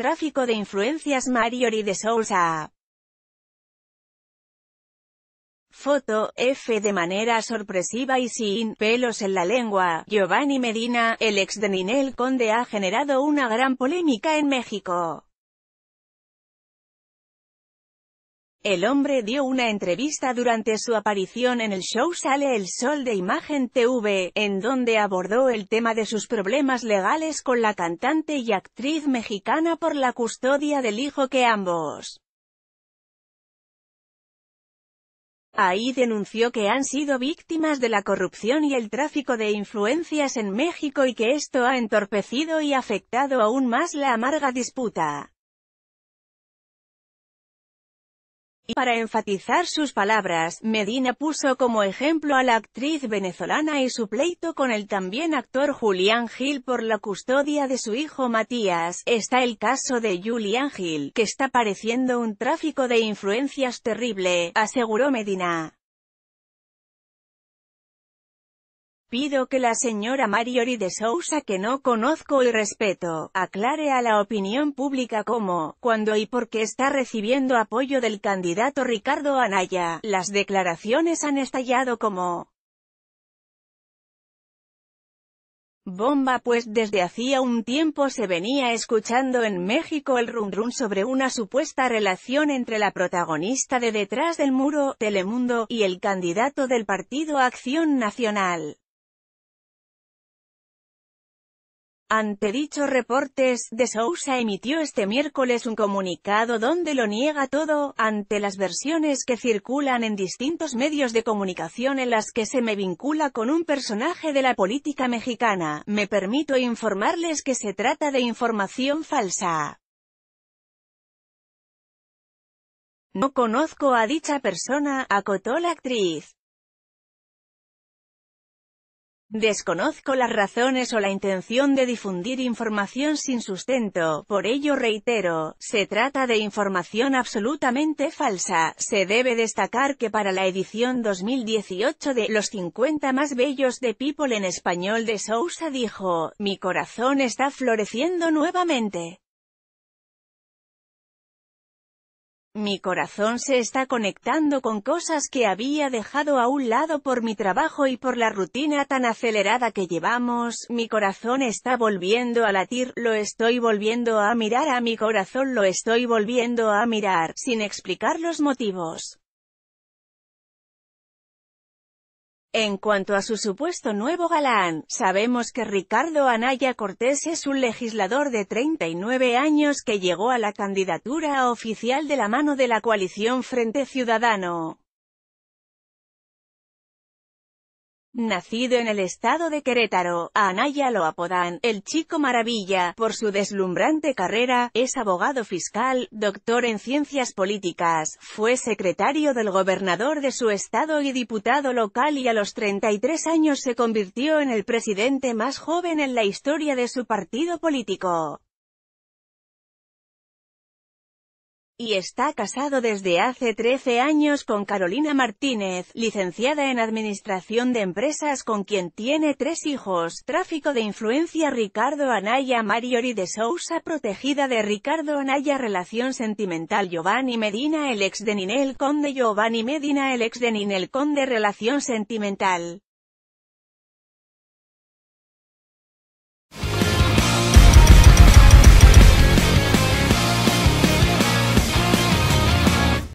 Tráfico de influencias Mariori de Sousa. Foto, F. De manera sorpresiva y sin pelos en la lengua, Giovanni Medina, el ex de Ninel Conde ha generado una gran polémica en México. El hombre dio una entrevista durante su aparición en el show Sale el Sol de Imagen TV, en donde abordó el tema de sus problemas legales con la cantante y actriz mexicana por la custodia del hijo que ambos Ahí denunció que han sido víctimas de la corrupción y el tráfico de influencias en México y que esto ha entorpecido y afectado aún más la amarga disputa. y para enfatizar sus palabras, Medina puso como ejemplo a la actriz venezolana y su pleito con el también actor Julián Gil por la custodia de su hijo Matías. Está el caso de Julián Gil, que está pareciendo un tráfico de influencias terrible, aseguró Medina. Pido que la señora Mariori de Sousa que no conozco y respeto, aclare a la opinión pública cómo, cuando y por qué está recibiendo apoyo del candidato Ricardo Anaya. Las declaraciones han estallado como bomba pues desde hacía un tiempo se venía escuchando en México el rumrum sobre una supuesta relación entre la protagonista de Detrás del Muro, Telemundo, y el candidato del partido Acción Nacional. Ante dichos reportes, De Sousa emitió este miércoles un comunicado donde lo niega todo, ante las versiones que circulan en distintos medios de comunicación en las que se me vincula con un personaje de la política mexicana, me permito informarles que se trata de información falsa. No conozco a dicha persona, acotó la actriz. Desconozco las razones o la intención de difundir información sin sustento, por ello reitero, se trata de información absolutamente falsa. Se debe destacar que para la edición 2018 de Los 50 más bellos de People en español de Sousa dijo, mi corazón está floreciendo nuevamente. Mi corazón se está conectando con cosas que había dejado a un lado por mi trabajo y por la rutina tan acelerada que llevamos, mi corazón está volviendo a latir, lo estoy volviendo a mirar a mi corazón lo estoy volviendo a mirar, sin explicar los motivos. En cuanto a su supuesto nuevo galán, sabemos que Ricardo Anaya Cortés es un legislador de 39 años que llegó a la candidatura oficial de la mano de la coalición Frente Ciudadano. Nacido en el estado de Querétaro, Anaya lo apodan «El Chico Maravilla» por su deslumbrante carrera, es abogado fiscal, doctor en ciencias políticas, fue secretario del gobernador de su estado y diputado local y a los 33 años se convirtió en el presidente más joven en la historia de su partido político. y está casado desde hace 13 años con Carolina Martínez, licenciada en Administración de Empresas con quien tiene tres hijos, tráfico de influencia Ricardo Anaya Mariori de Sousa protegida de Ricardo Anaya relación sentimental Giovanni Medina el ex de Ninel Conde Giovanni Medina el ex de Ninel Conde relación sentimental